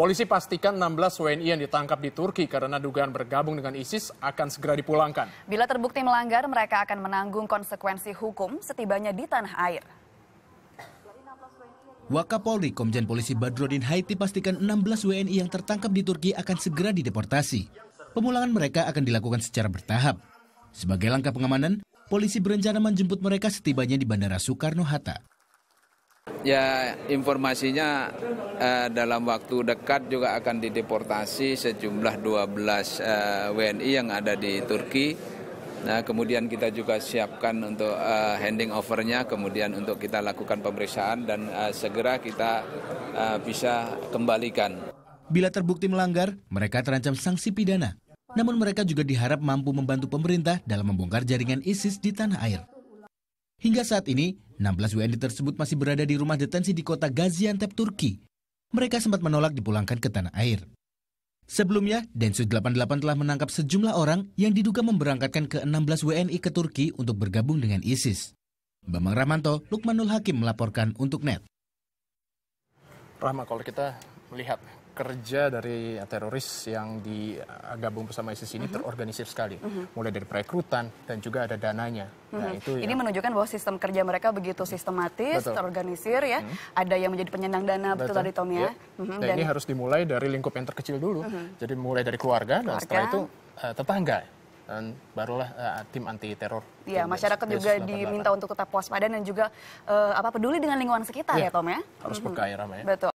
Polisi pastikan 16 WNI yang ditangkap di Turki karena dugaan bergabung dengan ISIS akan segera dipulangkan. Bila terbukti melanggar, mereka akan menanggung konsekuensi hukum setibanya di tanah air. Wakapolri Komjen Polisi Badrodin Haiti pastikan 16 WNI yang tertangkap di Turki akan segera dideportasi. Pemulangan mereka akan dilakukan secara bertahap. Sebagai langkah pengamanan, polisi berencana menjemput mereka setibanya di Bandara Soekarno-Hatta. Ya informasinya eh, dalam waktu dekat juga akan dideportasi sejumlah 12 eh, WNI yang ada di Turki. Nah kemudian kita juga siapkan untuk eh, handing overnya, kemudian untuk kita lakukan pemeriksaan dan eh, segera kita eh, bisa kembalikan. Bila terbukti melanggar, mereka terancam sanksi pidana. Namun mereka juga diharap mampu membantu pemerintah dalam membongkar jaringan ISIS di tanah air. Hingga saat ini, 16 WNI tersebut masih berada di rumah detensi di kota Gaziantep, Turki. Mereka sempat menolak dipulangkan ke tanah air. Sebelumnya, Densus 88 telah menangkap sejumlah orang yang diduga memberangkatkan ke-16 WNI ke Turki untuk bergabung dengan ISIS. Bambang Ramanto, Lukmanul Hakim melaporkan untuk NET. Rahma, kalau kita melihat kerja dari teroris yang digabung bersama ISIS ini mm -hmm. terorganisir sekali, mm -hmm. mulai dari perekrutan dan juga ada dananya. Mm -hmm. Nah, mhm. itu ini yang... menunjukkan bahwa sistem kerja mereka begitu sistematis, Betul. terorganisir ya. Mm -hmm. Ada yang menjadi penyandang dana betul, tadi Tom ya. Yeah. Mm -hmm. Dan, dan ini harus dimulai dari lingkup yang terkecil dulu. Mm -hmm. Jadi mulai dari keluarga, keluarga. dan setelah itu uh, tetangga dan barulah uh, tim anti teror. Ya, masyarakat base, juga base diminta untuk tetap waspada dan juga uh, apa peduli dengan lingkungan sekitar ya, ya Tom ya. Harus mm -hmm. peka ya. Betul.